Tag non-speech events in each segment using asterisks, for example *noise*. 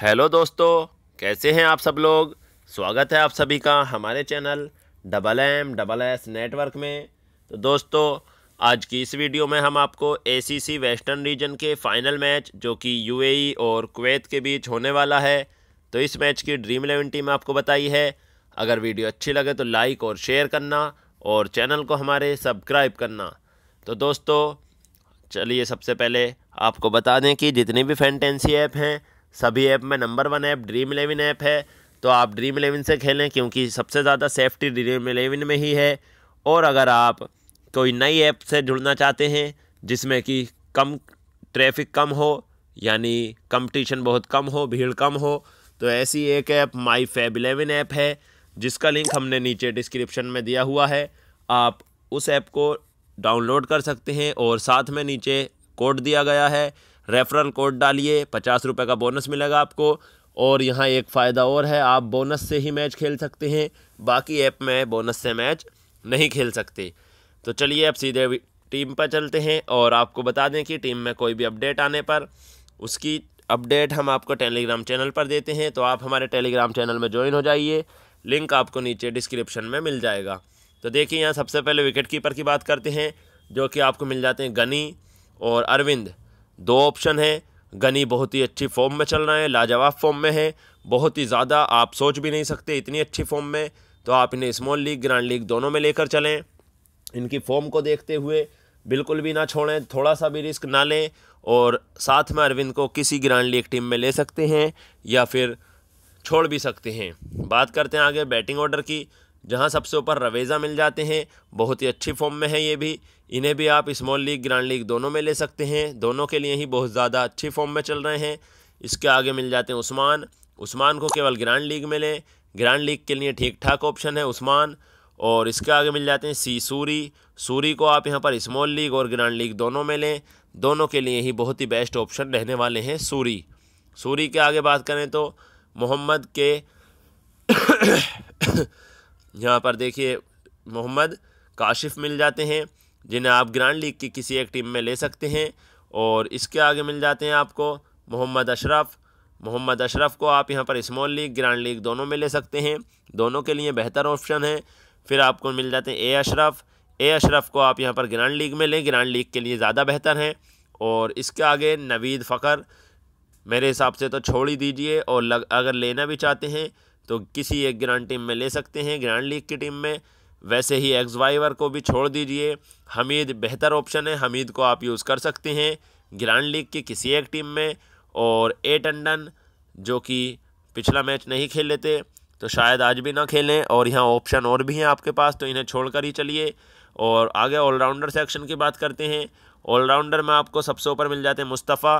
hello दोस्तों कैसे हैं आप सब लोग स्वागत है आप सभी का हमारे channel double M double S network में तो दोस्तों आज की इस वीडियो में हम आपको एसीसी वेस्टर्न रीजन के फाइनल मैच जो कि यूएई e और कुवैत के बीच होने वाला है तो इस मैच की ड्रीम इलेवन टीम आपको बताई है अगर वीडियो अच्छी लगे तो लाइक और शेयर करना और चैनल को हमारे सब्सक्राइब करना तो दोस्तों चलिए सबसे पहले आपको बता दें कि जितनी भी फैंटेंसी ऐप हैं सभी ऐप में number one app Dream Eleven app है तो आप ड्रीम इलेवन से खेलें क्योंकि सबसे ज़्यादा सेफ्टी ड्रीम इलेवन में ही है और अगर आप कोई नई ऐप से जुड़ना चाहते हैं जिसमें कि कम ट्रैफिक कम हो यानी कंपटीशन बहुत कम हो भीड़ कम हो तो ऐसी एक app My Fab Eleven app है जिसका लिंक हमने नीचे डिस्क्रिप्शन में दिया हुआ है आप उस ऐप को डाउनलोड कर सकते हैं और साथ में नीचे कोड दिया गया है रेफरल कोड डालिए पचास रुपये का बोनस मिलेगा आपको और यहाँ एक फ़ायदा और है आप बोनस से ही मैच खेल सकते हैं बाकी ऐप में बोनस से मैच नहीं खेल सकते तो चलिए आप सीधे टीम पर चलते हैं और आपको बता दें कि टीम में कोई भी अपडेट आने पर उसकी अपडेट हम आपको टेलीग्राम चैनल पर देते हैं तो आप हमारे टेलीग्राम चैनल में ज्वाइन हो जाइए लिंक आपको नीचे डिस्क्रिप्शन में मिल जाएगा तो देखिए यहाँ सबसे पहले विकेट कीपर की बात करते हैं जो कि आपको मिल जाते हैं गनी और अरविंद दो ऑप्शन हैं गनी बहुत ही अच्छी फॉर्म में चल रहे हैं लाजवाब फॉर्म में है बहुत ही ज़्यादा आप सोच भी नहीं सकते इतनी अच्छी फॉर्म में तो आप इन्हें स्मॉल लीग ग्रैंड लीग दोनों में लेकर चलें इनकी फॉर्म को देखते हुए बिल्कुल भी ना छोड़ें थोड़ा सा भी रिस्क ना लें और साथ में अरविंद को किसी ग्रैंड लीग टीम में ले सकते हैं या फिर छोड़ भी सकते हैं बात करते हैं आगे बैटिंग ऑर्डर की जहां सबसे ऊपर रवेज़ा मिल जाते हैं बहुत ही अच्छी फॉर्म में है ये भी इन्हें भी आप स्मॉल लीग ग्रैंड लीग दोनों में ले सकते हैं दोनों के लिए ही बहुत ज़्यादा अच्छी फॉर्म में चल रहे हैं इसके आगे मिल जाते हैं उस्मान उस्मान को केवल ग्रैंड लीग में लें ग्रैंड लीग के लिए ठीक ठाक ऑप्शन है उस्मान और इसके आगे मिल जाते हैं सी सूरी सूरी को आप यहाँ पर स्मॉल लीग और ग्रैंड लीग दोनों में लें दोनों के लिए ही बहुत ही बेस्ट ऑप्शन रहने वाले हैं सूरी सूरी के आगे बात करें तो मोहम्मद के यहाँ पर देखिए मोहम्मद काशिफ मिल जाते हैं जिन्हें आप ग्रैंड लीग की किसी एक टीम में ले सकते हैं और इसके आगे मिल जाते हैं आपको मोहम्मद अशरफ मोहम्मद अशरफ को आप यहाँ पर स्मॉल लीग ग्रैंड लीग दोनों में ले सकते हैं दोनों के लिए बेहतर ऑप्शन है फिर आपको मिल जाते हैं ए अशरफ ए अशरफ को आप यहाँ पर ग्रैंड लीग में लें ग्रैंड लीग के लिए ज़्यादा बेहतर हैं और इसके आगे नवीद फ़कर मेरे हिसाब से तो छोड़ ही दीजिए और लग, अगर लेना भी चाहते हैं तो किसी एक ग्रैंड टीम में ले सकते हैं ग्रैंड लीग की टीम में वैसे ही एक्स वाइवर को भी छोड़ दीजिए हमीद बेहतर ऑप्शन है हमीद को आप यूज़ कर सकते हैं ग्रैंड लीग की किसी एक टीम में और ए टंडन जो कि पिछला मैच नहीं खेल लेते तो शायद आज भी ना खेलें और यहाँ ऑप्शन और भी हैं आपके पास तो इन्हें छोड़ कर ही चलिए और आगे ऑलराउंडर सेक्शन की बात करते हैं ऑलराउंडर में आपको सबसे ऊपर मिल जाते हैं मुस्तफ़ा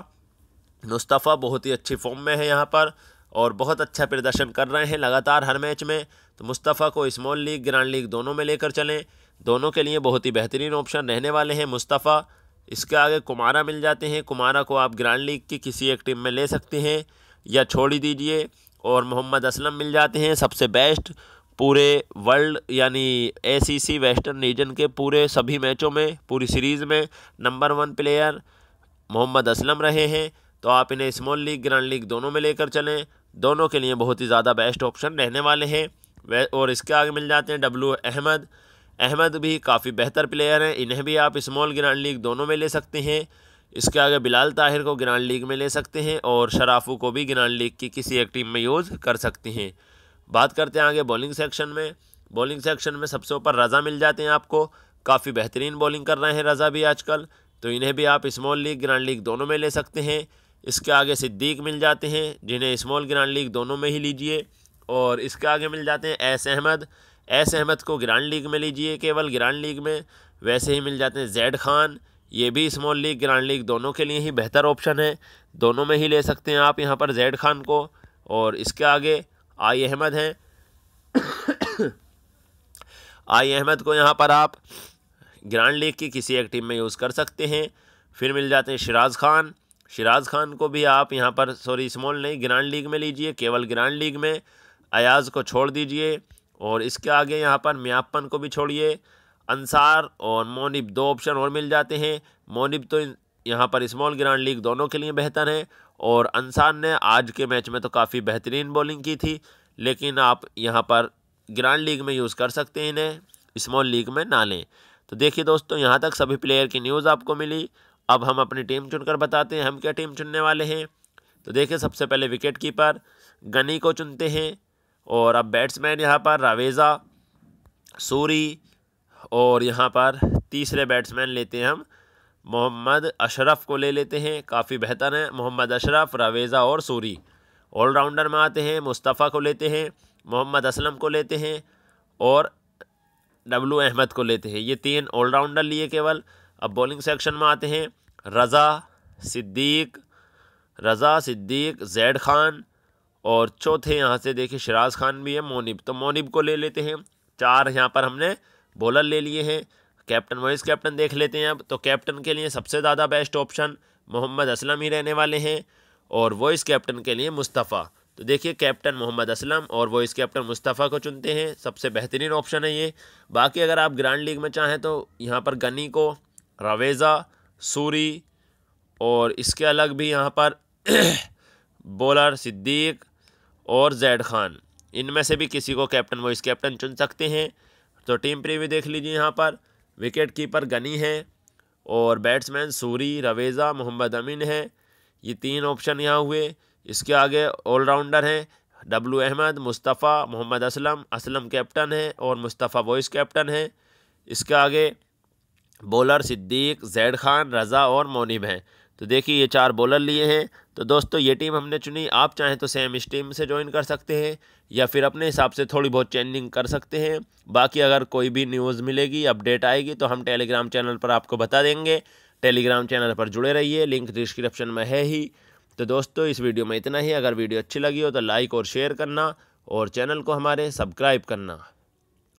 मुस्तफ़ा बहुत ही अच्छी फॉर्म में है यहाँ पर और बहुत अच्छा प्रदर्शन कर रहे हैं लगातार हर मैच में तो मुस्तफ़ा को स्मॉल लीग ग्रैंड लीग दोनों में लेकर चलें दोनों के लिए बहुत ही बेहतरीन ऑप्शन रहने वाले हैं मुस्तफ़ा इसके आगे कुमारा मिल जाते हैं कुमारा को आप ग्रैंड लीग की किसी एक टीम में ले सकते हैं या छोड़ ही दीजिए और मोहम्मद असलम मिल जाते हैं सबसे बेस्ट पूरे वर्ल्ड यानी एसीसी वेस्टर्न रीजन के पूरे सभी मैचों में पूरी सीरीज़ में number one player Mohammad Aslam रहे हैं तो आप इन्हें स्मॉल लीग ग्रैंड लीग दोनों में लेकर चलें दोनों के लिए बहुत ही ज़्यादा बेस्ट ऑप्शन रहने वाले हैं और इसके आगे मिल जाते हैं डब्लू अहमद अहमद भी काफ़ी बेहतर प्लेयर हैं इन्हें भी आप स्मॉल ग्रांड लीग दोनों में ले सकते हैं इसके आगे बिलाल ताहिर को ग्रांड लीग में ले सकते हैं और शराफू को भी ग्रांड लीग की किसी एक टीम में यूज़ कर सकते हैं बात करते हैं आगे बॉलिंग सेक्शन में बॉलिंग सेक्शन में सबसे ऊपर रज़ा मिल जाते हैं आपको काफ़ी बेहतरीन बॉलिंग कर रहे हैं रज़ा भी आजकल तो इन्हें भी आप स्मॉल लीग ग्रांड लीग दोनों में ले सकते हैं इसके आगे सिद्दीक मिल जाते हैं जिन्हें स्मॉल ग्रांड लीग दोनों में ही लीजिए और इसके आगे मिल जाते हैं एस अहमद एस अहमद को ग्रांड लीग में लीजिए केवल ग्रांड लीग में वैसे ही मिल जाते हैं जैड खान ये भी स्मॉल लीग ग्रांड लीग दोनों के लिए ही बेहतर ऑप्शन है दोनों में ही ले सकते हैं आप यहाँ पर जैड खान को और इसके आगे आई अहमद हैं आई *coughs* अहमद को यहाँ पर आप ग्रांड लीग की किसी एक टीम में यूज़ कर सकते हैं फिर मिल जाते हैं शराज खान शिराज खान को भी आप यहाँ पर सॉरी स्मॉल नहीं ग्रांड लीग में लीजिए केवल ग्रांड लीग में अयाज को छोड़ दीजिए और इसके आगे यहाँ पर म्यापन को भी छोड़िए अंसार और मोनिब दो ऑप्शन और मिल जाते हैं मोनिब तो यहाँ पर स्मॉल ग्रांड लीग दोनों के लिए बेहतर है और अंसार ने आज के मैच में तो काफ़ी बेहतरीन बॉलिंग की थी लेकिन आप यहाँ पर ग्रांड लीग में यूज़ कर सकते हैं इन्हें स्मॉल लीग में ना लें तो देखिए दोस्तों यहाँ तक सभी प्लेयर की न्यूज़ आपको मिली अब हम अपनी टीम चुनकर बताते हैं हम क्या टीम चुनने वाले हैं तो देखिए सबसे पहले विकेट कीपर गनी को चुनते हैं और अब बैट्समैन यहाँ पर रावेज़ा सूरी और यहाँ पर तीसरे बैट्समैन लेते हैं हम मोहम्मद अशरफ को ले लेते हैं काफ़ी बेहतर हैं मोहम्मद अशरफ रावेज़ा और सूरी ऑलराउंडर में आते हैं मुस्तफ़ा को लेते हैं मोहम्मद असलम को लेते हैं और डब्लू अहमद को लेते हैं ये तीन ऑलराउंडर लिए केवल अब बॉलिंग सेक्शन में आते हैं रज़ा सिद्दीक रज़ा सिद्दीक जैड ख़ान और चौथे यहाँ से देखिए शराज खान भी है मोनिब तो मोनिब को ले लेते हैं चार यहाँ पर हमने बॉलर ले लिए हैं कैप्टन वाइस कैप्टन देख लेते हैं अब तो कैप्टन के लिए सबसे ज़्यादा बेस्ट ऑप्शन मोहम्मद असलम ही रहने वाले हैं और वॉइस कैप्टन के लिए मुस्तफ़ा तो देखिए कैप्टन मोहम्मद असलम और वॉइस कैप्टन मुस्तफ़ा को चुनते हैं सबसे बेहतरीन ऑप्शन है ये बाकी अगर आप ग्रैंड लीग में चाहें तो यहाँ पर गनी को रवेज़ा सूरी और इसके अलग भी यहाँ पर *clears throat* बॉलर सिद्दीक और जैड खान इनमें से भी किसी को कैप्टन वाइस कैप्टन चुन सकते हैं तो टीम प्रीव्यू देख लीजिए यहाँ पर विकेट कीपर गनी है और बैट्समैन सूरी रवेज़ा मोहम्मद अमीन है ये तीन ऑप्शन यहाँ हुए इसके आगे ऑलराउंडर हैं डब्लू अहमद मुस्तफ़ा मोहम्मद असलम असलम कैप्टन है और मुस्तफ़ा वॉइस कैप्टन है इसके आगे बॉलर सिद्दीक जैड खान रज़ा और मोनिब हैं तो देखिए ये चार बॉलर लिए हैं तो दोस्तों ये टीम हमने चुनी आप चाहें तो सेम इस टीम से ज्वाइन कर सकते हैं या फिर अपने हिसाब से थोड़ी बहुत चेंजिंग कर सकते हैं बाकी अगर कोई भी न्यूज़ मिलेगी अपडेट आएगी तो हम टेलीग्राम चैनल पर आपको बता देंगे टेलीग्राम चैनल पर जुड़े रहिए लिंक डिस्क्रिप्शन में है ही तो दोस्तों इस वीडियो में इतना ही अगर वीडियो अच्छी लगी हो तो लाइक और शेयर करना और चैनल को हमारे सब्सक्राइब करना